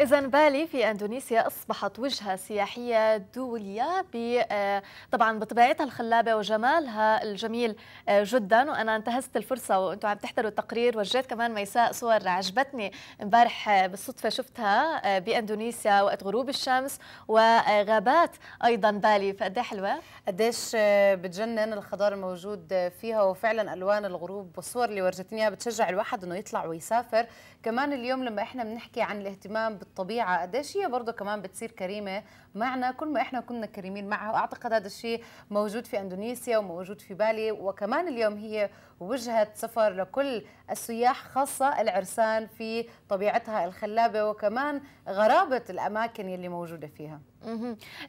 إذا بالي في أندونيسيا أصبحت وجهة سياحية دولية آه، طبعا بطبيعتها الخلابة وجمالها الجميل آه، جدا وأنا انتهزت الفرصة وأنتم عم تحضروا التقرير وجيت كمان ميساء صور عجبتني امبارح آه، بالصدفة شفتها بأندونيسيا وقت غروب الشمس وغابات أيضا بالي فقد حلوة قديش بتجنن الخضار الموجود فيها وفعلا ألوان الغروب والصور اللي ورجتني اياها بتشجع الواحد إنه يطلع ويسافر كمان اليوم لما إحنا بنحكي عن الاهتمام الطبيعه قديش هي برضه كمان بتصير كريمه معنا كل ما احنا كنا كريمين معها واعتقد هذا الشيء موجود في اندونيسيا وموجود في بالي وكمان اليوم هي وجهه سفر لكل السياح خاصه العرسان في طبيعتها الخلابه وكمان غرابه الاماكن اللي موجوده فيها.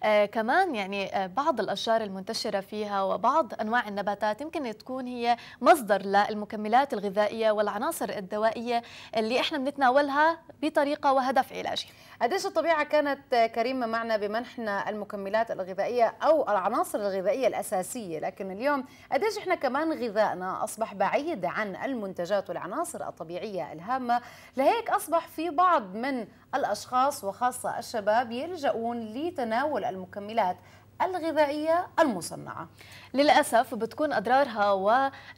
آه كمان يعني آه بعض الاشجار المنتشره فيها وبعض انواع النباتات يمكن تكون هي مصدر للمكملات الغذائيه والعناصر الدوائيه اللي احنا بنتناولها بطريقه وهدف علاجي. قديش الطبيعه كانت كريمه معنا بما منحنا المكملات الغذائيه او العناصر الغذائيه الاساسيه لكن اليوم قديش احنا كمان غذائنا اصبح بعيد عن المنتجات والعناصر الطبيعيه الهامه لهيك اصبح في بعض من الاشخاص وخاصه الشباب يلجؤون لتناول المكملات الغذائية المصنعة للأسف بتكون أضرارها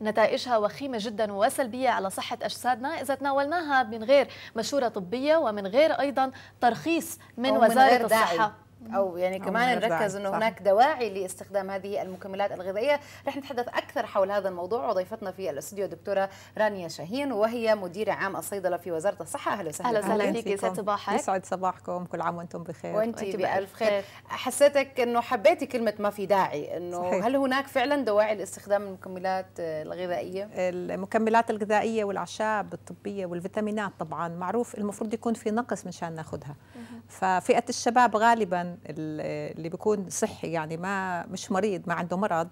ونتائجها وخيمة جدا وسلبية على صحة أجسادنا إذا تناولناها من غير مشورة طبية ومن غير أيضا ترخيص من وزارة من الصحة او يعني كمان نركز انه هناك دواعي لاستخدام هذه المكملات الغذائيه رح نتحدث اكثر حول هذا الموضوع وضيفتنا في الاستوديو دكتوره رانيا شاهين وهي مديره عام الصيدله في وزاره الصحه اهلا وسهلا اهلا وسهلا فيك يسعد صباحك يسعد صباحكم كل عام وانتم بخير وانت بالف خير. خير حسيتك انه حبيتي كلمه ما في داعي انه صحيح. هل هناك فعلا دواعي لاستخدام المكملات الغذائيه المكملات الغذائيه والاعشاب الطبيه والفيتامينات طبعا معروف المفروض يكون في نقص مشان ناخذها ففئه الشباب غالبا اللي بيكون صحي يعني ما مش مريض ما عنده مرض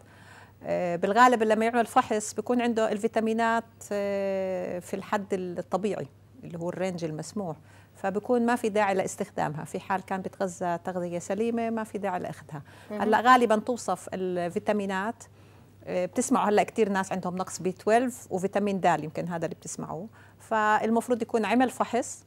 آه، بالغالب لما يعمل فحص بيكون عنده الفيتامينات آه، في الحد الطبيعي اللي هو الرينج المسموح فبكون ما في داعي لاستخدامها في حال كان بتغذى تغذية سليمة ما في داعي لأخذها هلا غالبا توصف الفيتامينات آه، بتسمعوا هلا كثير ناس عندهم نقص بي 12 وفيتامين د يمكن هذا اللي بتسمعوه فالمفروض يكون عمل فحص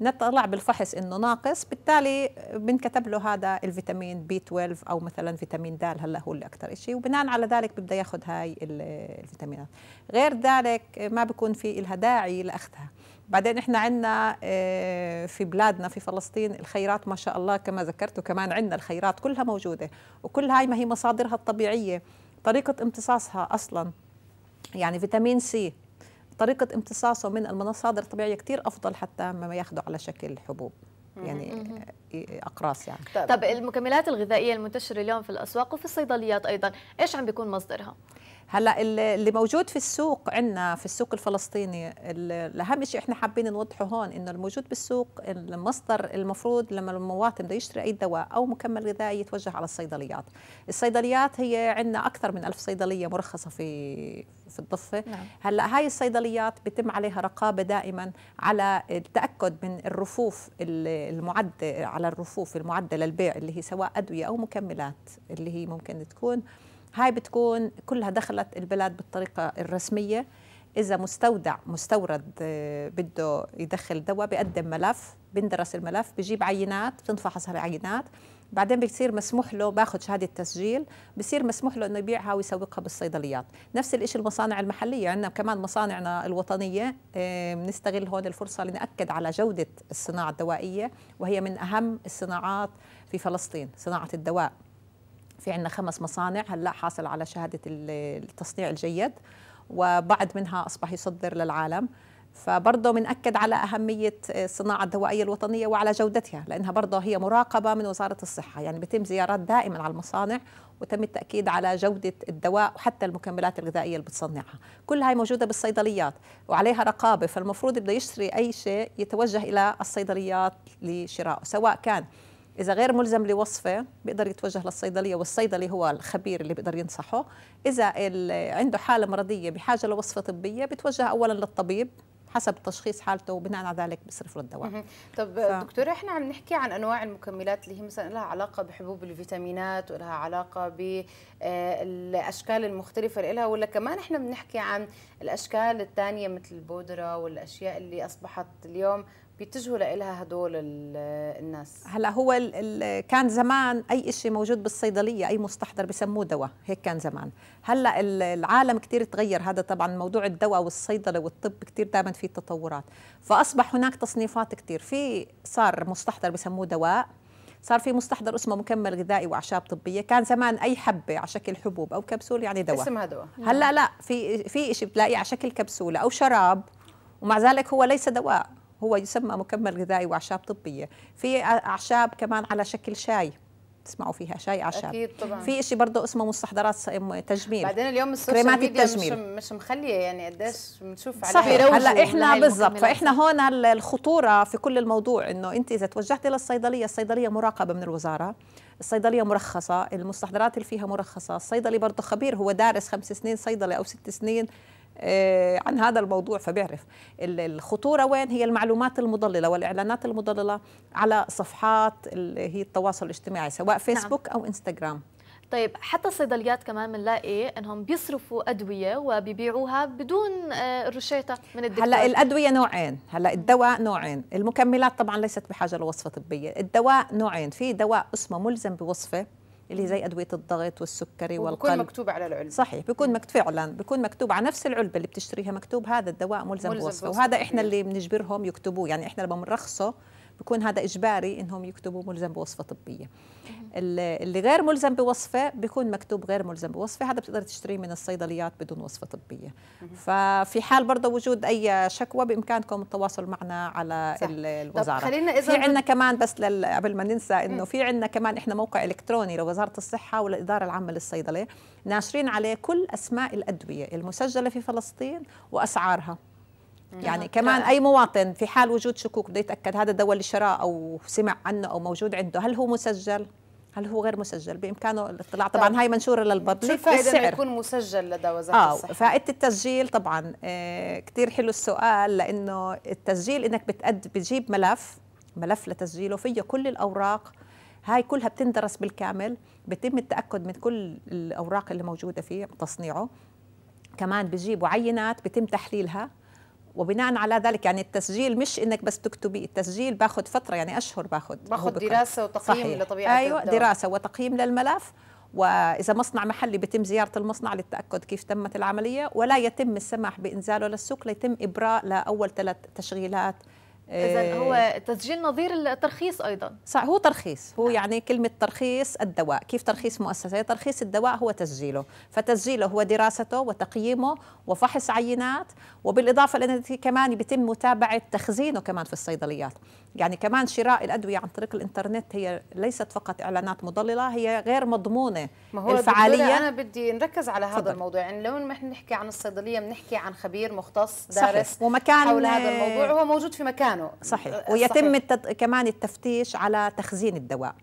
نطلع بالفحص انه ناقص بالتالي بنكتب له هذا الفيتامين بي 12 او مثلا فيتامين د هلا هو اللي اكثر شيء وبناء على ذلك بده ياخذ هاي الفيتامينات غير ذلك ما بكون في لها داعي لاخذها بعدين احنا عندنا آه، في بلادنا في فلسطين الخيرات ما شاء الله كما ذكرت وكمان عندنا الخيرات كلها موجوده وكل هاي ما هي مصادرها الطبيعيه طريقه امتصاصها اصلا يعني فيتامين سي طريقه امتصاصه من المصادر الطبيعيه كتير افضل حتى ما ياخده على شكل حبوب يعني إيه، إيه، اقراص يعني طيب، طب المكملات الغذائيه المنتشره اليوم في الاسواق وفي الصيدليات ايضا ايش عم بيكون مصدرها هلا اللي موجود في السوق عندنا في السوق الفلسطيني الاهم شيء احنا حابين نوضحه هون انه الموجود بالسوق المصدر المفروض لما المواطن بده يشتري اي دواء او مكمل غذائي يتوجه على الصيدليات الصيدليات هي عندنا اكثر من ألف صيدليه مرخصه في في الضفه نعم. هلا هاي الصيدليات بيتم عليها رقابه دائما على التاكد من الرفوف المعدة على الرفوف المعده للبيع اللي هي سواء ادويه او مكملات اللي هي ممكن تكون هاي بتكون كلها دخلت البلاد بالطريقة الرسمية إذا مستودع مستورد آه، بده يدخل دواء بيقدم ملف بندرس الملف بجيب عينات بتنفحص هالعينات بعدين بصير مسموح له باخذ شهاده تسجيل بصير مسموح له انه يبيعها ويسوقها بالصيدليات نفس الشيء المصانع المحليه عندنا كمان مصانعنا الوطنيه آه، بنستغل هون الفرصه لناكد على جوده الصناعه الدوائيه وهي من اهم الصناعات في فلسطين صناعه الدواء في عندنا خمس مصانع هلا حاصل على شهاده التصنيع الجيد وبعد منها اصبح يصدر للعالم فبرضه بنأكد على أهمية الصناعة الدوائية الوطنية وعلى جودتها لأنها برضه هي مراقبة من وزارة الصحة يعني بتم زيارات دائما على المصانع وتم التأكيد على جودة الدواء وحتى المكملات الغذائية اللي بتصنعها كل هاي موجودة بالصيدليات وعليها رقابة فالمفروض بده يشتري أي شيء يتوجه إلى الصيدليات لشراءه سواء كان إذا غير ملزم لوصفة بيقدر يتوجه للصيدلية والصيدلي هو الخبير اللي بيقدر ينصحه إذا عنده حالة مرضية بحاجة لوصفة طبية بتوجه أولا للطبيب حسب تشخيص حالته وبناء على ذلك بيصرف له الدواء طب ف... دكتوره احنا عم نحكي عن انواع المكملات اللي هي مثلا لها علاقه بحبوب الفيتامينات ولها علاقه بالاشكال آه، المختلفه لها ولا كمان احنا بنحكي عن الاشكال الثانيه مثل البودره والاشياء اللي اصبحت اليوم بيتجهوا لها هدول الناس هلا هو الـ الـ كان زمان اي شيء موجود بالصيدليه اي مستحضر بسموه دواء هيك كان زمان هلا العالم كثير تغير هذا طبعا موضوع الدواء والصيدله والطب كثير دائما في تطورات فاصبح هناك تصنيفات كثير في صار مستحضر بسموه دواء صار في مستحضر اسمه مكمل غذائي واعشاب طبيه كان زمان اي حبه على شكل حبوب او كبسول يعني دواء اسمها دواء هلا لا في في شيء بتلاقيه على شكل كبسوله او شراب ومع ذلك هو ليس دواء هو يسمى مكمل غذائي واعشاب طبيه في اعشاب كمان على شكل شاي تسمعوا فيها شاي اعشاب اكيد طبعا في شيء برضه اسمه مستحضرات تجميل بعدين اليوم السوشيال ميديا التجميل. مش مش مخليه يعني قديش بنشوف عليها صحيح هلا احنا بالضبط فاحنا هون الخطوره في كل الموضوع انه انت اذا توجهتي للصيدليه الصيدليه مراقبه من الوزاره الصيدليه مرخصه المستحضرات اللي فيها مرخصه الصيدلي برضه خبير هو دارس خمس سنين صيدله او ست سنين آه، عن هذا الموضوع فبيعرف الخطوره وين هي المعلومات المضلله والاعلانات المضلله على صفحات اللي هي التواصل الاجتماعي سواء نعم. فيسبوك نعم. او انستغرام طيب حتى الصيدليات كمان بنلاقي انهم بيصرفوا ادويه وبيبيعوها بدون آه، روشيتا من الدكتور هلا الادويه نوعين هلا الدواء نوعين المكملات طبعا ليست بحاجه لوصفه طبيه الدواء نوعين في دواء اسمه ملزم بوصفه اللي زي ادويه الضغط والسكري والقلب بيكون مكتوب على العلبه صحيح بيكون مكتوب فعلا بيكون مكتوب على نفس العلبه اللي بتشتريها مكتوب هذا الدواء ملزم, ملزم بوصفه وهذا احنا اللي بنجبرهم يكتبوه يعني احنا لما بنرخصه بكون هذا اجباري انهم يكتبوا ملزم بوصفه طبيه اللي غير ملزم بوصفه بيكون مكتوب غير ملزم بوصفه هذا بتقدر تشتريه من الصيدليات بدون وصفه طبيه ففي حال برضه وجود اي شكوى بامكانكم التواصل معنا على صح. الوزاره خلينا إذا في عندنا كمان بس لل... قبل ما ننسى انه في عندنا كمان احنا موقع الكتروني لوزاره الصحه والاداره العامه للصيدله ناشرين عليه كل اسماء الادويه المسجله في فلسطين واسعارها يعني كمان طيب. اي مواطن في حال وجود شكوك بده يتاكد هذا الدواء اللي شراه او سمع عنه او موجود عنده هل هو مسجل هل هو غير مسجل بامكانه الاطلاع طيب. طبعا هاي منشوره للبطل شو الفائده انه يكون مسجل لدى وزاره آه الصحه فائده التسجيل طبعا آه، كثير حلو السؤال لانه التسجيل انك بتقد بتجيب ملف ملف لتسجيله فيه كل الاوراق هاي كلها بتندرس بالكامل بيتم التاكد من كل الاوراق اللي موجوده فيه تصنيعه كمان بجيبوا عينات بتم تحليلها وبناء على ذلك يعني التسجيل مش انك بس تكتبي التسجيل باخذ فتره يعني اشهر باخذ باخذ دراسه وتقييم لطبيعه ايوه الدواء. دراسه وتقييم للملف واذا مصنع محلي بتم زياره المصنع للتاكد كيف تمت العمليه ولا يتم السماح بانزاله للسوق ليتم ابراء لاول ثلاث تشغيلات اذا آه، هو تسجيل نظير الترخيص ايضا صح هو ترخيص هو يعني كلمه ترخيص الدواء كيف ترخيص مؤسسه ترخيص الدواء هو تسجيله فتسجيله هو دراسته وتقييمه وفحص عينات وبالاضافه لأن كمان بيتم متابعه تخزينه كمان في الصيدليات يعني كمان شراء الادويه عن طريق الانترنت هي ليست فقط اعلانات مضلله هي غير مضمونه ما هو الفعاليه انا بدي نركز على هذا الموضوع يعني لو نحن نحكي عن الصيدليه بنحكي عن خبير مختص دارس صحيح. ومكان حول هذا الموضوع وهو موجود في مكان مكانه صحيح أه، ويتم التد... كمان التفتيش على تخزين الدواء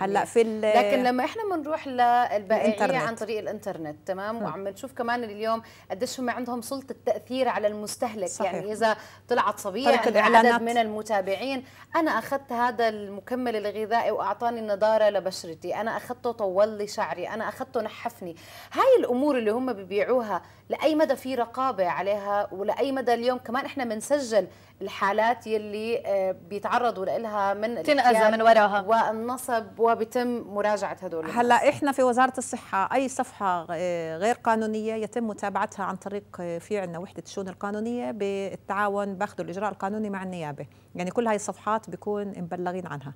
هلا في ال... لكن لما احنا بنروح للبائعين عن طريق الانترنت تمام م. نعم. وعم نشوف كمان اليوم قديش هم عندهم سلطه تاثير على المستهلك يعني صحيح. يعني اذا طلعت صبيه عدد من المتابعين انا اخذت هذا المكمل الغذائي واعطاني النضاره لبشرتي انا اخذته طول لي شعري انا اخذته نحفني هاي الامور اللي هم ببيعوها لاي مدى في رقابه عليها ولاي مدى اليوم كمان احنا بنسجل الحالات يلي اللي آه، بيتعرضوا لها من تنأذى من وراها والنصب وبتم مراجعه هدول هلا احنا في وزاره الصحه اي صفحه آه، غير قانونيه يتم متابعتها عن طريق آه، في عندنا وحده الشؤون القانونيه بالتعاون باخذوا الاجراء القانوني مع النيابه يعني كل هاي الصفحات بيكون مبلغين عنها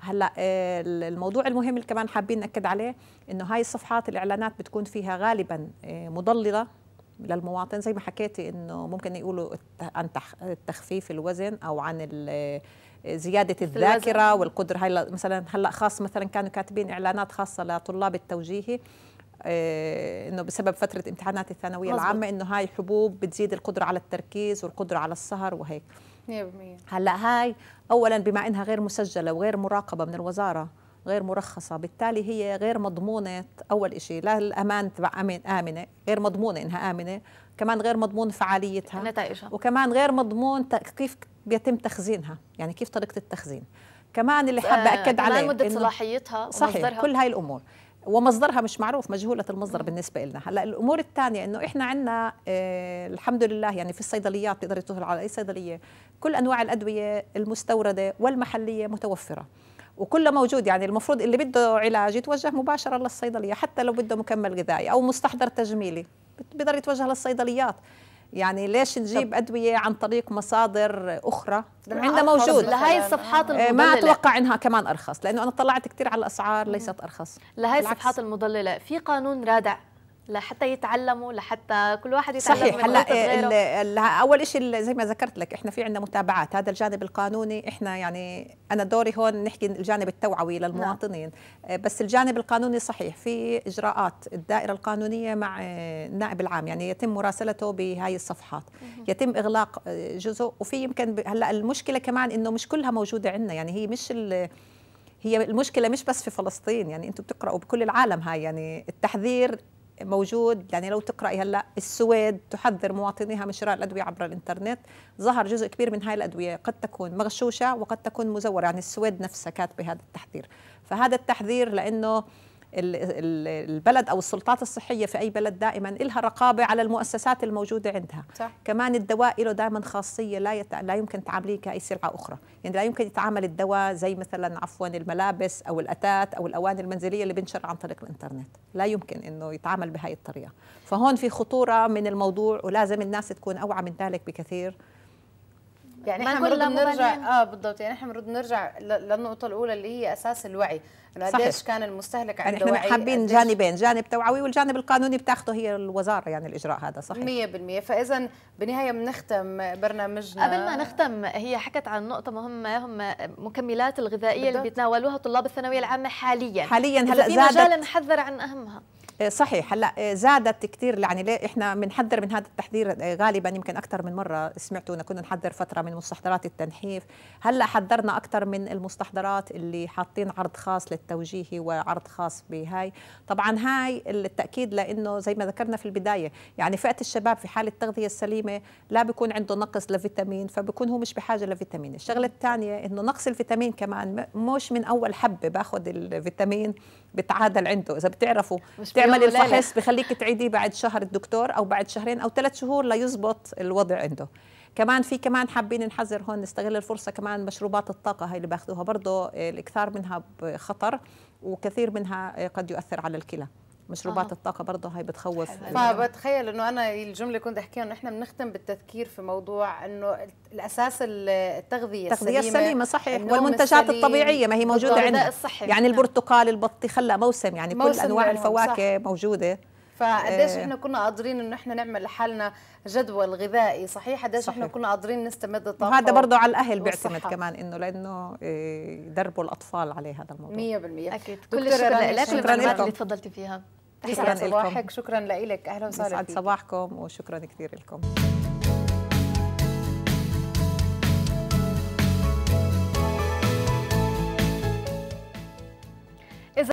هلا الموضوع المهم اللي كمان حابين ناكد عليه انه هاي الصفحات الاعلانات بتكون فيها غالبا مضلله للمواطن زي ما حكيتي انه ممكن يقولوا عن تخفيف الوزن او عن زياده الذاكره والقدره هلا مثلا هلا خاص مثلا كانوا كاتبين اعلانات خاصه لطلاب التوجيهي آه، انه بسبب فتره امتحانات الثانويه مزبط. العامه انه هاي حبوب بتزيد القدره على التركيز والقدره على السهر وهيك 100% هلا هاي اولا بما انها غير مسجله وغير مراقبه من الوزاره غير مرخصة بالتالي هي غير مضمونة أول شيء لا الأمان تبع آمنة غير مضمونة إنها آمنة كمان غير مضمون فعاليتها نتائجها وكمان غير مضمون كيف بيتم تخزينها يعني كيف طريقة التخزين كمان اللي حابة أكد عليه مدة صلاحيتها صحيح كل هاي الأمور ومصدرها مش معروف مجهولة المصدر بالنسبة لنا هلا الأمور الثانية إنه إحنا عندنا آه الحمد لله يعني في الصيدليات تقدر تروحي على أي صيدلية كل أنواع الأدوية المستوردة والمحلية متوفرة وكله موجود يعني المفروض اللي بده علاج يتوجه مباشره للصيدليه حتى لو بده مكمل غذائي او مستحضر تجميلي بيقدر يتوجه للصيدليات يعني ليش نجيب ادويه عن طريق مصادر اخرى عندها موجود لهي الصفحات إيه، المضلله ما اتوقع انها كمان ارخص لانه انا طلعت كثير على الاسعار ليست ارخص لهي الصفحات المضلله في قانون رادع لحتى يتعلموا لحتى كل واحد يتعلم صحيح هلا اول شيء زي ما ذكرت لك احنا في عندنا متابعات هذا الجانب القانوني احنا يعني انا دوري هون نحكي الجانب التوعوي للمواطنين نعم. آه، بس الجانب القانوني صحيح في اجراءات الدائره القانونيه مع آه، النائب العام يعني يتم مراسلته بهاي الصفحات مه. يتم اغلاق آه، جزء وفي يمكن هلا المشكله كمان انه مش كلها موجوده عندنا يعني هي مش هي المشكلة مش بس في فلسطين يعني أنتم بتقرأوا بكل العالم هاي يعني التحذير موجود يعني لو تقراي هلا السويد تحذر مواطنيها من شراء الادويه عبر الانترنت ظهر جزء كبير من هاي الادويه قد تكون مغشوشه وقد تكون مزوره يعني السويد نفسها كاتبه هذا التحذير فهذا التحذير لانه البلد او السلطات الصحيه في اي بلد دائما لها رقابه على المؤسسات الموجوده عندها صح. كمان الدواء له دائما خاصيه لا يت... لا يمكن تعامليه كاي سلعه اخرى يعني لا يمكن يتعامل الدواء زي مثلا عفوا الملابس او الاتات او الاواني المنزليه اللي بنشر عن طريق الانترنت لا يمكن انه يتعامل بهاي الطريقه فهون في خطوره من الموضوع ولازم الناس تكون اوعى من ذلك بكثير يعني احنا بنرد نرجع اه بالضبط يعني احنا بنرد نرجع للنقطه الاولى اللي هي اساس الوعي قديش كان المستهلك يعني عنده يعني احنا حابين جانبين جانب توعوي والجانب القانوني بتاخذه هي الوزاره يعني الاجراء هذا صحيح 100% فاذا بالنهايه بنختم برنامجنا قبل ما نختم هي حكت عن نقطه مهمه هم مكملات الغذائيه بالضبط. اللي بيتناولوها طلاب الثانويه العامه حاليا حاليا هلا زادت في مجال نحذر عن اهمها آه، صحيح هلا آه، زادت كثير يعني ليه احنا بنحذر من هذا التحذير آه، غالبا يمكن اكثر من مره سمعتونا كنا نحذر فتره من مستحضرات التنحيف هلا حذرنا اكثر من المستحضرات اللي حاطين عرض خاص للتوجيهي وعرض خاص بهاي طبعا هاي التاكيد لانه زي ما ذكرنا في البدايه يعني فئه الشباب في حاله التغذيه السليمه لا بيكون عنده نقص لفيتامين فبكون هو مش بحاجه لفيتامين الشغله الثانيه انه نقص الفيتامين كمان مش من اول حبه باخذ الفيتامين بتعادل عنده اذا بتعرفوا العمل الفحص بخليك تعيدي بعد شهر الدكتور او بعد شهرين او ثلاث شهور ليزبط الوضع عنده كمان في كمان حابين نحذر هون نستغل الفرصه كمان مشروبات الطاقه هي اللي باخذوها برضه الاكثار منها خطر وكثير منها قد يؤثر على الكلى مشروبات آه. الطاقه برضه هي بتخوف فبتخيل انه انا الجمله كنت احكيها انه احنا بنختم بالتذكير في موضوع انه الاساس التغذيه التغذيه السليمه, السليمة صحيح والمنتجات الطبيعيه ما هي موجوده عندنا يعني يعني البرتقال البطي خلى موسم يعني موسم كل انواع الفواكه صح. موجوده فقديش آه. احنا كنا قادرين انه احنا نعمل لحالنا جدول غذائي صحيح قديش احنا كنا قادرين نستمد الطاقه وهذا برضه على الاهل بيعتمد كمان انه لانه آه، يدربوا الاطفال عليه هذا الموضوع 100% اكيد كل الشكر لك لك اللي تفضلتي فيها تحياتي صباحك شكرا لك اهلا وسهلا صباحكم وشكرا كثير لكم